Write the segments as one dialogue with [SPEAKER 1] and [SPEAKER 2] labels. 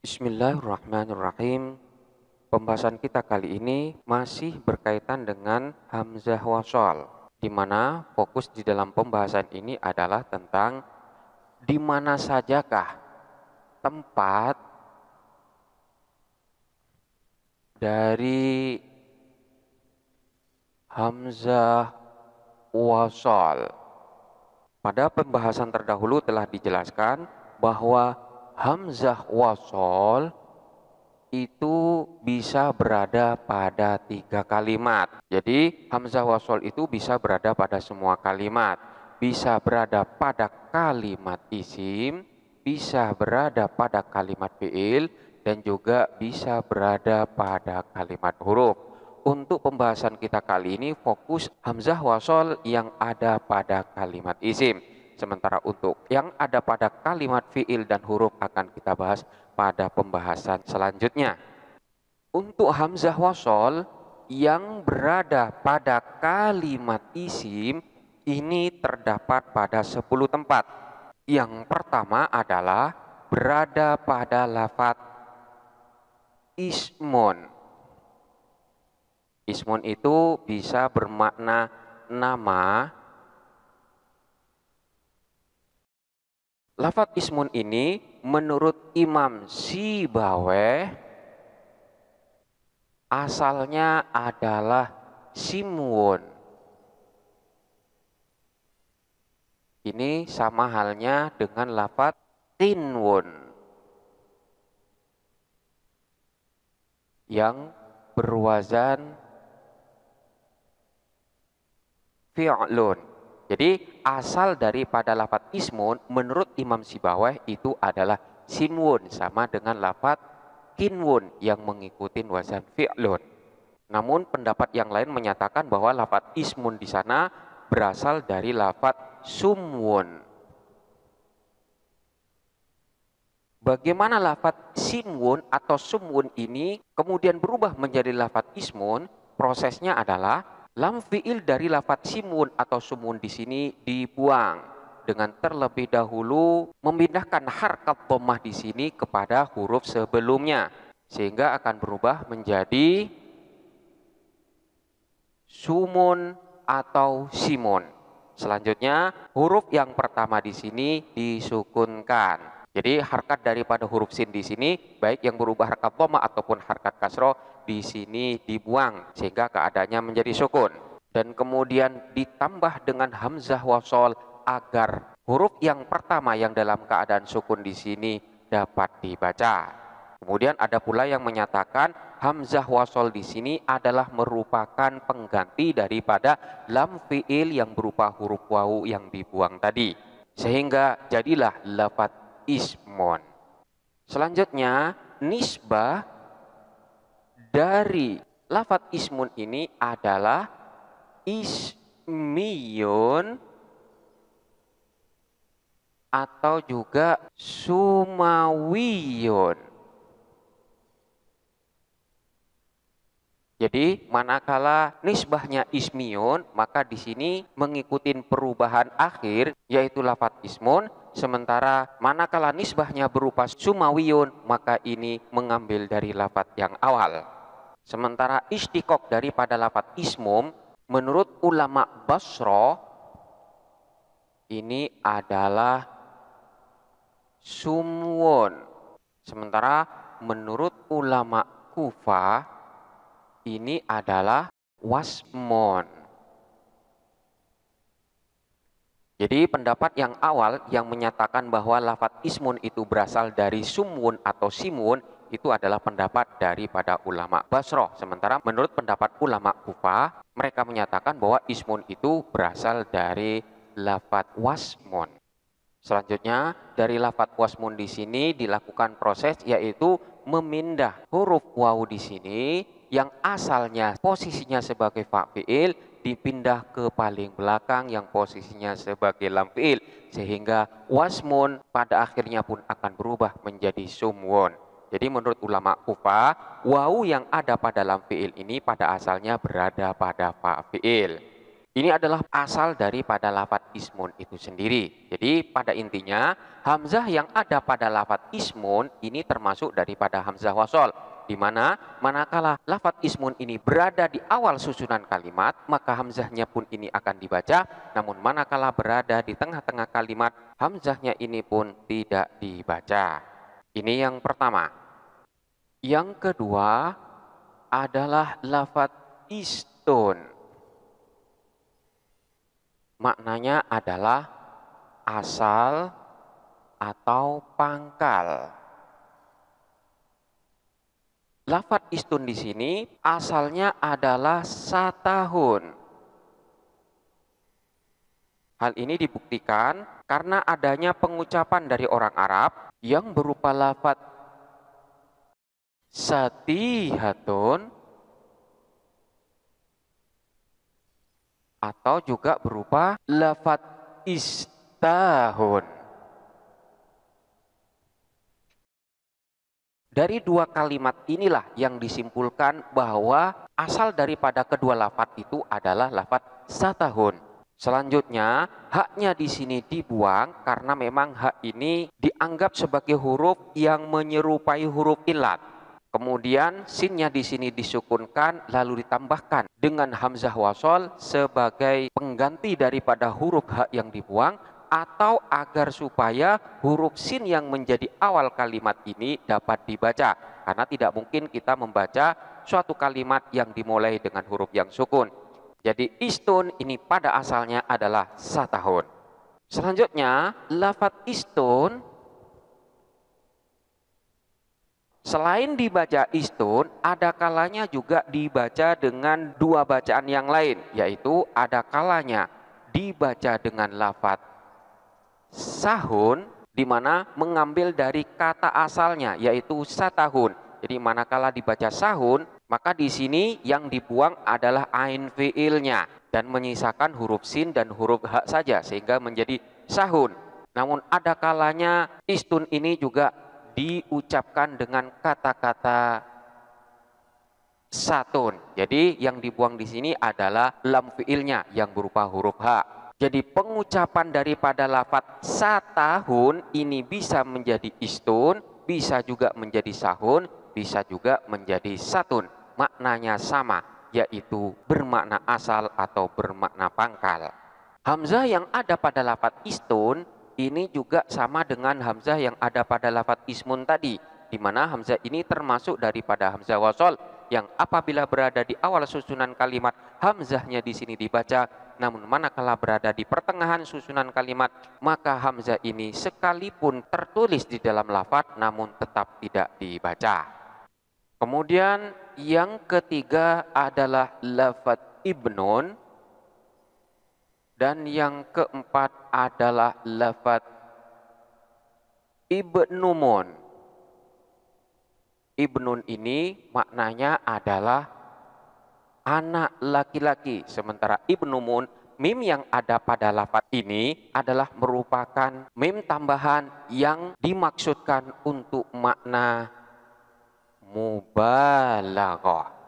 [SPEAKER 1] Bismillahirrahmanirrahim. Pembahasan kita kali ini masih berkaitan dengan hamzah wasol, di mana fokus di dalam pembahasan ini adalah tentang di mana sajakah tempat dari hamzah wasol. Pada pembahasan terdahulu telah dijelaskan bahwa hamzah wasol itu bisa berada pada tiga kalimat. Jadi hamzah wasol itu bisa berada pada semua kalimat. Bisa berada pada kalimat isim, bisa berada pada kalimat fiil, dan juga bisa berada pada kalimat huruf. Untuk pembahasan kita kali ini fokus hamzah wasol yang ada pada kalimat isim. Sementara untuk yang ada pada kalimat fiil dan huruf akan kita bahas pada pembahasan selanjutnya. Untuk hamzah wasol yang berada pada kalimat isim ini terdapat pada 10 tempat. Yang pertama adalah berada pada lafat ismun. Ismun itu bisa bermakna nama, Lafat ismun ini menurut Imam Sibawe asalnya adalah Simun. Ini sama halnya dengan lafat tinwun. Yang berwazan fi'lun jadi asal daripada lafat ismun menurut Imam Sibawaih itu adalah sinwun sama dengan lafat kinwun yang mengikuti wazan fi'lun. Namun pendapat yang lain menyatakan bahwa lafat ismun di sana berasal dari lafat sumwun. Bagaimana lafat sinwun atau sumwun ini kemudian berubah menjadi lafat ismun? Prosesnya adalah Lam fi'il dari lafat simun atau sumun di sini dibuang dengan terlebih dahulu memindahkan harkat domah di sini kepada huruf sebelumnya sehingga akan berubah menjadi sumun atau simun. Selanjutnya huruf yang pertama di sini disukunkan. Jadi harkat daripada huruf sin di sini baik yang berubah harkat domah ataupun harkat kasro di sini dibuang sehingga keadaannya menjadi sukun dan kemudian ditambah dengan hamzah wasol agar huruf yang pertama yang dalam keadaan sukun di sini dapat dibaca. Kemudian ada pula yang menyatakan hamzah wasol di sini adalah merupakan pengganti daripada lam fiil yang berupa huruf wawu yang dibuang tadi. Sehingga jadilah lafat ismon. Selanjutnya nisbah dari lafat ismun ini adalah ismiyun atau juga sumawiyun. Jadi manakala nisbahnya ismiyun, maka di sini mengikuti perubahan akhir yaitu lafat ismun, sementara manakala nisbahnya berupa sumawiyun, maka ini mengambil dari lafat yang awal. Sementara istiqok daripada lafat ismum, menurut ulama Basro, ini adalah sumun. Sementara menurut ulama Kufa, ini adalah wasmon. Jadi pendapat yang awal yang menyatakan bahwa lafat ismun itu berasal dari sumun atau simun itu adalah pendapat daripada ulama Basro, Sementara menurut pendapat ulama Kufa, mereka menyatakan bahwa ismun itu berasal dari lafat wasmun. Selanjutnya, dari lafat wasmun di sini dilakukan proses yaitu memindah huruf waw di sini yang asalnya posisinya sebagai fa'fi'il dipindah ke paling belakang yang posisinya sebagai lam sehingga wasmun pada akhirnya pun akan berubah menjadi sumwon. Jadi menurut ulama Kufa, wau yang ada pada lam fi'il ini pada asalnya berada pada fa fi'il. Ini adalah asal daripada lafat ismun itu sendiri. Jadi pada intinya, hamzah yang ada pada lafat ismun ini termasuk daripada hamzah wasol. Di mana manakala lafat ismun ini berada di awal susunan kalimat, maka hamzahnya pun ini akan dibaca. Namun manakala berada di tengah-tengah kalimat, hamzahnya ini pun tidak dibaca. Ini yang pertama. Yang kedua adalah lafat istun. Maknanya adalah asal atau pangkal. Lafat istun di sini asalnya adalah satahun. Hal ini dibuktikan karena adanya pengucapan dari orang Arab yang berupa lafat satihatun atau juga berupa lafat istahun. Dari dua kalimat inilah yang disimpulkan bahwa asal daripada kedua lafat itu adalah lafat satahun. Selanjutnya, haknya di sini dibuang karena memang hak ini dianggap sebagai huruf yang menyerupai huruf ilat. Kemudian sinnya di sini disukunkan lalu ditambahkan dengan hamzah wasol sebagai pengganti daripada huruf ha yang dibuang atau agar supaya huruf sin yang menjadi awal kalimat ini dapat dibaca karena tidak mungkin kita membaca suatu kalimat yang dimulai dengan huruf yang sukun. Jadi istun ini pada asalnya adalah satahun. Selanjutnya lafat istun Selain dibaca istun, ada kalanya juga dibaca dengan dua bacaan yang lain, yaitu ada kalanya dibaca dengan lafat sahun, di mana mengambil dari kata asalnya, yaitu satahun. Jadi manakala dibaca sahun, maka di sini yang dibuang adalah ain fiilnya dan menyisakan huruf sin dan huruf hak saja sehingga menjadi sahun. Namun ada kalanya istun ini juga diucapkan dengan kata-kata satun. Jadi yang dibuang di sini adalah lam fiilnya yang berupa huruf H. Jadi pengucapan daripada lafat satahun ini bisa menjadi istun, bisa juga menjadi sahun, bisa juga menjadi satun. Maknanya sama, yaitu bermakna asal atau bermakna pangkal. Hamzah yang ada pada lafat istun ini juga sama dengan hamzah yang ada pada lafat ismun tadi, di mana hamzah ini termasuk daripada hamzah wasol yang apabila berada di awal susunan kalimat hamzahnya di sini dibaca, namun manakala berada di pertengahan susunan kalimat maka hamzah ini sekalipun tertulis di dalam lafat namun tetap tidak dibaca. Kemudian yang ketiga adalah lafat ibnun dan yang keempat adalah lafat ibnu mun. Ibnun ini maknanya adalah anak laki-laki. Sementara ibnu mun, mim yang ada pada lafat ini adalah merupakan mim tambahan yang dimaksudkan untuk makna mubalaghah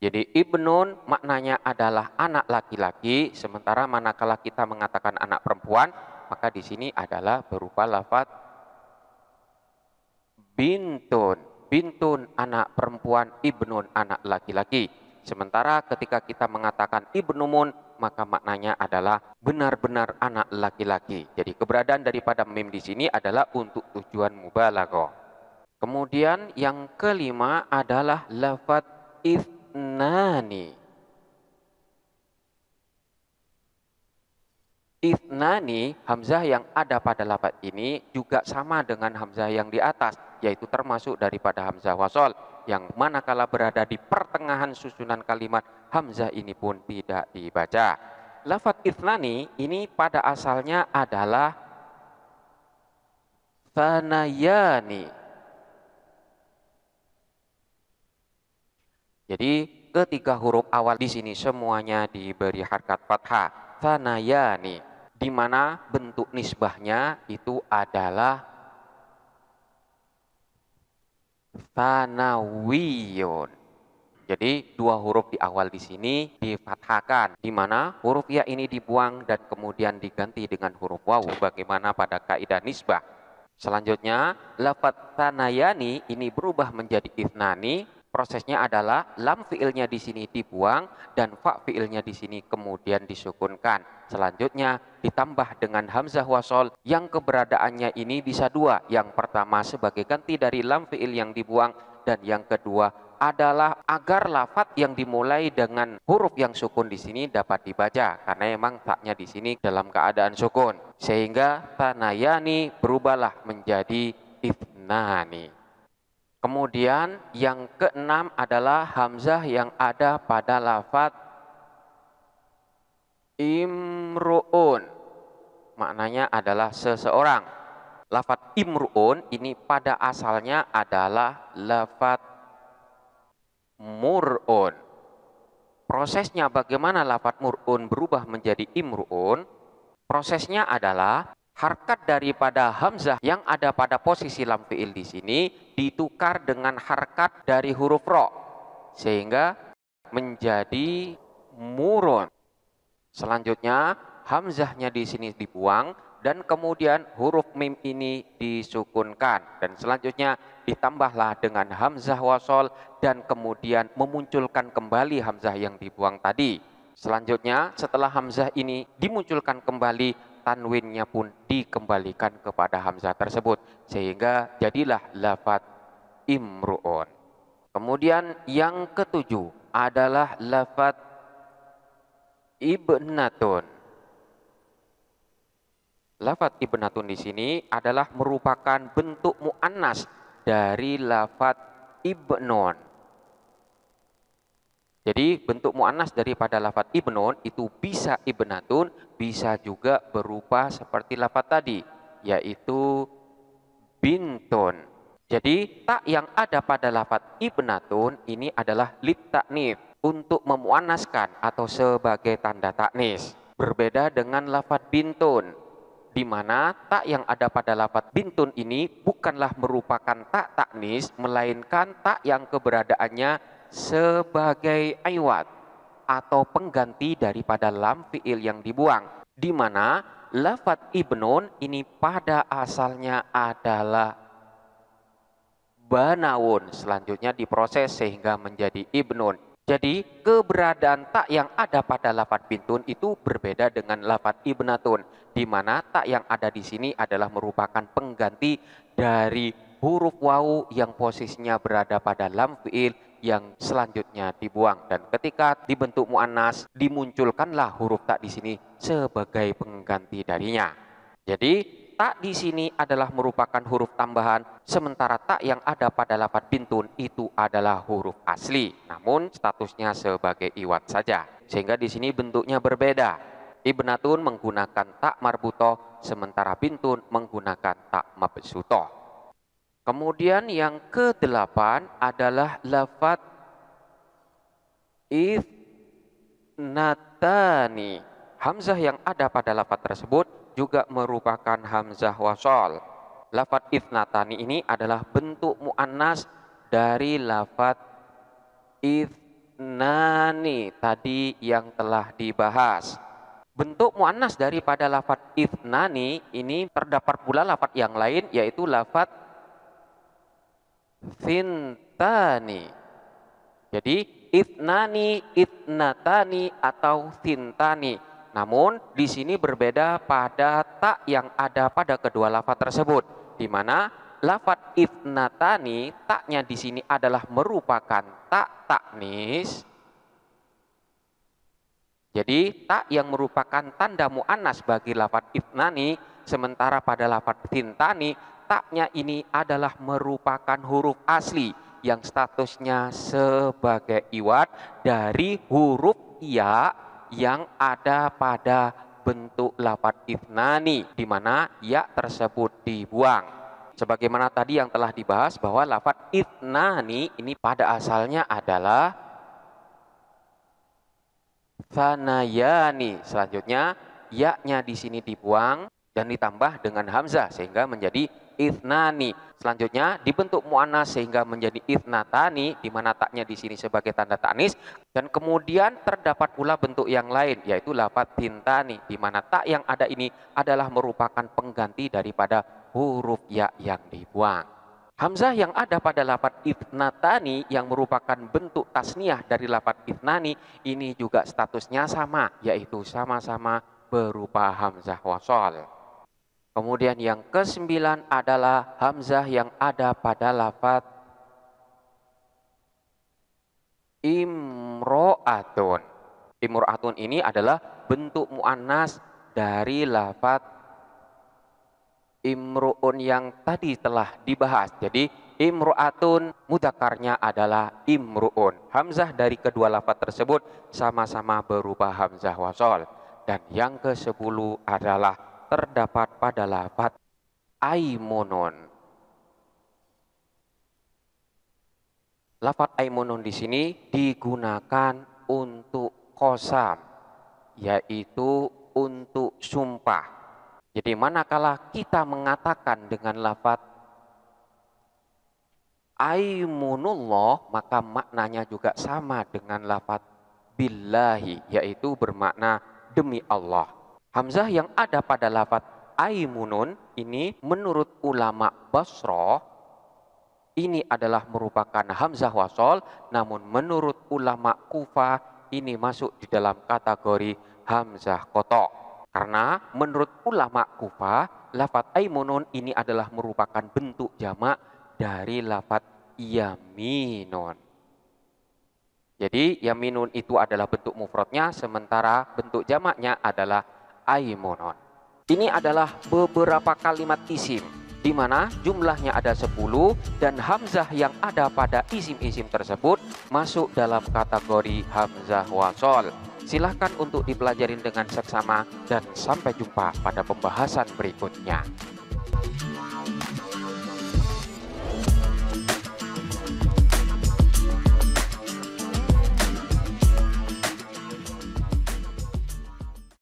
[SPEAKER 1] jadi ibnun maknanya adalah anak laki-laki, sementara manakala kita mengatakan anak perempuan, maka di sini adalah berupa lafat bintun. Bintun anak perempuan, ibnun anak laki-laki. Sementara ketika kita mengatakan ibnumun, maka maknanya adalah benar-benar anak laki-laki. Jadi keberadaan daripada mim di sini adalah untuk tujuan mubalaghah. Kemudian yang kelima adalah lafat itnani. Itnani, hamzah yang ada pada lapat ini juga sama dengan hamzah yang di atas, yaitu termasuk daripada hamzah wasol, yang manakala berada di pertengahan susunan kalimat, hamzah ini pun tidak dibaca. Lafat itnani ini pada asalnya adalah fanayani, Jadi ketiga huruf awal di sini semuanya diberi harkat fathah. Tanayani, di mana bentuk nisbahnya itu adalah tanawiyun. Jadi dua huruf di awal di sini difathahkan, di mana huruf ya ini dibuang dan kemudian diganti dengan huruf waw, bagaimana pada kaidah nisbah. Selanjutnya, lafat tanayani ini berubah menjadi ifnani prosesnya adalah lam fiilnya di sini dibuang dan fa fiilnya di sini kemudian disukunkan. Selanjutnya ditambah dengan hamzah wasol yang keberadaannya ini bisa dua. Yang pertama sebagai ganti dari lam fiil yang dibuang dan yang kedua adalah agar lafat yang dimulai dengan huruf yang sukun di sini dapat dibaca karena emang taknya di sini dalam keadaan sukun sehingga tanayani berubahlah menjadi itnani. Kemudian yang keenam adalah hamzah yang ada pada lafat imru'un. Maknanya adalah seseorang. Lafat imru'un ini pada asalnya adalah lafat mur'un. Prosesnya bagaimana lafat mur'un berubah menjadi imru'un? Prosesnya adalah harkat daripada hamzah yang ada pada posisi lam fi'il di sini ditukar dengan harkat dari huruf ro sehingga menjadi murun. Selanjutnya hamzahnya di sini dibuang dan kemudian huruf mim ini disukunkan dan selanjutnya ditambahlah dengan hamzah wasol dan kemudian memunculkan kembali hamzah yang dibuang tadi. Selanjutnya setelah hamzah ini dimunculkan kembali tanwinnya pun dikembalikan kepada hamzah tersebut sehingga jadilah lafat imruun. Kemudian yang ketujuh adalah lafat ibnatun. Lafat ibnatun di sini adalah merupakan bentuk muannas dari lafat ibnun jadi bentuk mu'anas daripada lafat ibnun itu bisa ibnatun, bisa juga berupa seperti lafat tadi, yaitu bintun. Jadi tak yang ada pada lafat ibnatun ini adalah lit taknif untuk memuanaskan atau sebagai tanda taknis. Berbeda dengan lafat bintun, di mana tak yang ada pada lafat bintun ini bukanlah merupakan tak taknis, melainkan tak yang keberadaannya sebagai aiwat atau pengganti daripada lam fi'il yang dibuang. Di mana lafat ibnun ini pada asalnya adalah banawun. Selanjutnya diproses sehingga menjadi ibnun. Jadi keberadaan tak yang ada pada lafat bintun itu berbeda dengan lafat ibnatun. Di mana tak yang ada di sini adalah merupakan pengganti dari huruf wau yang posisinya berada pada lam fi'il yang selanjutnya dibuang dan ketika dibentuk muannas dimunculkanlah huruf tak di sini sebagai pengganti darinya. Jadi tak di sini adalah merupakan huruf tambahan sementara tak yang ada pada lafaz bintun itu adalah huruf asli namun statusnya sebagai iwat saja sehingga di sini bentuknya berbeda. Ibnatun menggunakan tak marbutoh sementara bintun menggunakan tak mabsutoh. Kemudian yang kedelapan adalah lafat ithnatani. Hamzah yang ada pada lafat tersebut juga merupakan hamzah wasol. Lafat ithnatani ini adalah bentuk muannas dari lafat ifnani tadi yang telah dibahas. Bentuk muannas daripada lafat ifnani ini terdapat pula lafat yang lain yaitu lafat Sintani. Jadi itnani, itnatani atau sintani. Namun di sini berbeda pada tak yang ada pada kedua lafat tersebut. Di mana lafat itnatani taknya di sini adalah merupakan tak taknis. Jadi tak yang merupakan tanda mu'annas bagi lafat itnani sementara pada lafat sintani Taknya ini adalah merupakan huruf asli yang statusnya sebagai iwat dari huruf ya yang ada pada bentuk lafat ifnani di mana ya tersebut dibuang. Sebagaimana tadi yang telah dibahas bahwa lafat ifnani ini pada asalnya adalah thanayani. Selanjutnya yaknya di sini dibuang dan ditambah dengan hamzah sehingga menjadi ithnani. Selanjutnya dibentuk muana sehingga menjadi ithnatani di mana taknya di sini sebagai tanda tanis dan kemudian terdapat pula bentuk yang lain yaitu lafat bintani di mana tak yang ada ini adalah merupakan pengganti daripada huruf ya yang dibuang. Hamzah yang ada pada lapat itnatani yang merupakan bentuk tasniah dari lapat itnani ini juga statusnya sama yaitu sama-sama berupa hamzah wasol. Kemudian yang kesembilan adalah hamzah yang ada pada lafat imro'atun. Imro'atun ini adalah bentuk Mu'anas dari lafat imru'un yang tadi telah dibahas. Jadi Imro'atun mudakarnya adalah imru'un. Hamzah dari kedua lafat tersebut sama-sama berubah hamzah wasol. Dan yang ke sepuluh adalah terdapat pada lafat aimunun. Lafat aimunun di sini digunakan untuk kosam, yaitu untuk sumpah. Jadi manakala kita mengatakan dengan lafat aimunullah, maka maknanya juga sama dengan lafat billahi, yaitu bermakna demi Allah. Hamzah yang ada pada lafat aimunun ini menurut ulama Basro ini adalah merupakan hamzah wasol namun menurut ulama Kufa ini masuk di dalam kategori hamzah kotok. Karena menurut ulama Kufa lafat aimunun ini adalah merupakan bentuk jamak dari lafat yaminun. Jadi yaminun itu adalah bentuk mufradnya sementara bentuk jamaknya adalah aimunun. Ini adalah beberapa kalimat isim di mana jumlahnya ada 10 dan hamzah yang ada pada isim-isim tersebut masuk dalam kategori hamzah wasol. Silahkan untuk dipelajarin dengan seksama dan sampai jumpa pada pembahasan berikutnya.